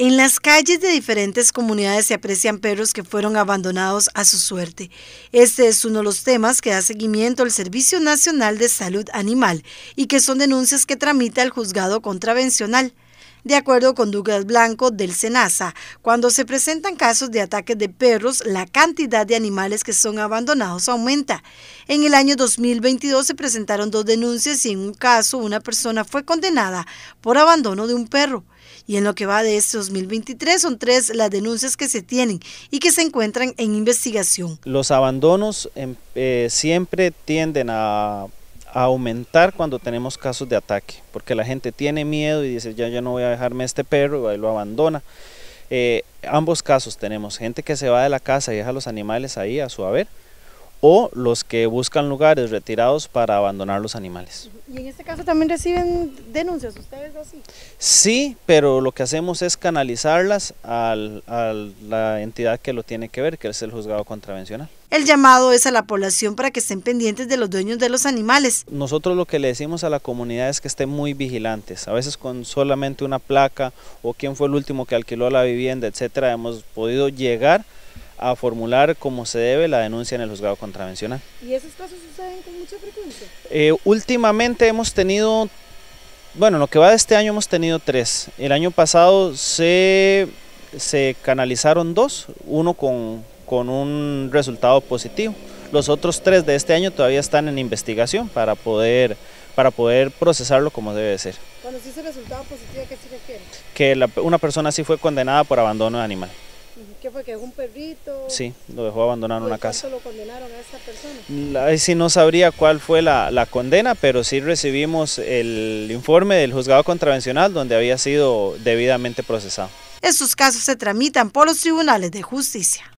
En las calles de diferentes comunidades se aprecian perros que fueron abandonados a su suerte. Este es uno de los temas que da seguimiento al Servicio Nacional de Salud Animal y que son denuncias que tramita el juzgado contravencional de acuerdo con Douglas Blanco del SENASA. Cuando se presentan casos de ataques de perros, la cantidad de animales que son abandonados aumenta. En el año 2022 se presentaron dos denuncias y en un caso una persona fue condenada por abandono de un perro. Y en lo que va de este 2023 son tres las denuncias que se tienen y que se encuentran en investigación. Los abandonos em, eh, siempre tienden a aumentar cuando tenemos casos de ataque, porque la gente tiene miedo y dice, ya, ya no voy a dejarme este perro, y lo abandona. Eh, ambos casos tenemos gente que se va de la casa y deja los animales ahí a su haber, o los que buscan lugares retirados para abandonar los animales. ¿Y en este caso también reciben denuncias ustedes así? Sí, pero lo que hacemos es canalizarlas a la entidad que lo tiene que ver, que es el juzgado contravencional. El llamado es a la población para que estén pendientes de los dueños de los animales. Nosotros lo que le decimos a la comunidad es que estén muy vigilantes. A veces con solamente una placa o quién fue el último que alquiló la vivienda, etcétera, hemos podido llegar a formular como se debe la denuncia en el juzgado contravencional. ¿Y esos casos suceden con mucha frecuencia? Eh, últimamente hemos tenido, bueno, lo que va de este año hemos tenido tres. El año pasado se, se canalizaron dos, uno con, con un resultado positivo. Los otros tres de este año todavía están en investigación para poder, para poder procesarlo como debe ser. Cuando se resulta resultado positivo, ¿qué se refiere? Que una persona sí fue condenada por abandono de animal. ¿Qué fue? ¿Que es un perrito? Sí, lo dejó abandonar una casa. lo condenaron a esa persona? Ahí sí no sabría cuál fue la, la, condena, pero sí recibimos el informe del juzgado contravencional donde había sido debidamente procesado. Estos casos se tramitan por los tribunales de justicia.